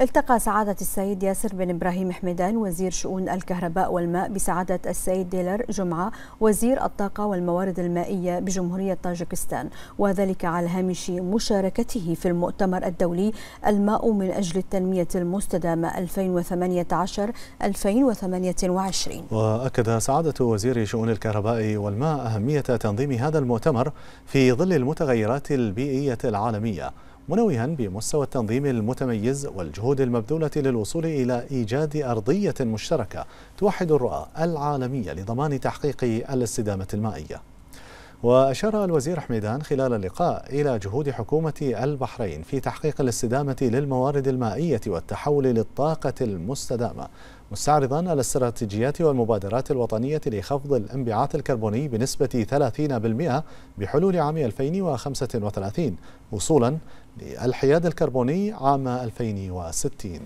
التقى سعادة السيد ياسر بن إبراهيم حميدان وزير شؤون الكهرباء والماء بسعادة السيد ديلر جمعة وزير الطاقة والموارد المائية بجمهورية طاجكستان وذلك على هامش مشاركته في المؤتمر الدولي الماء من أجل التنمية المستدامة 2018-2028 وأكد سعادة وزير شؤون الكهرباء والماء أهمية تنظيم هذا المؤتمر في ظل المتغيرات البيئية العالمية منوها بمستوى التنظيم المتميز والجهود المبذولة للوصول إلى إيجاد أرضية مشتركة توحد الرؤى العالمية لضمان تحقيق الاستدامة المائية وأشار الوزير حميدان خلال اللقاء إلى جهود حكومة البحرين في تحقيق الاستدامة للموارد المائية والتحول للطاقة المستدامة مستعرضا الاستراتيجيات والمبادرات الوطنية لخفض الانبعاث الكربوني بنسبة 30% بحلول عام 2035 وصولا للحياد الكربوني عام 2060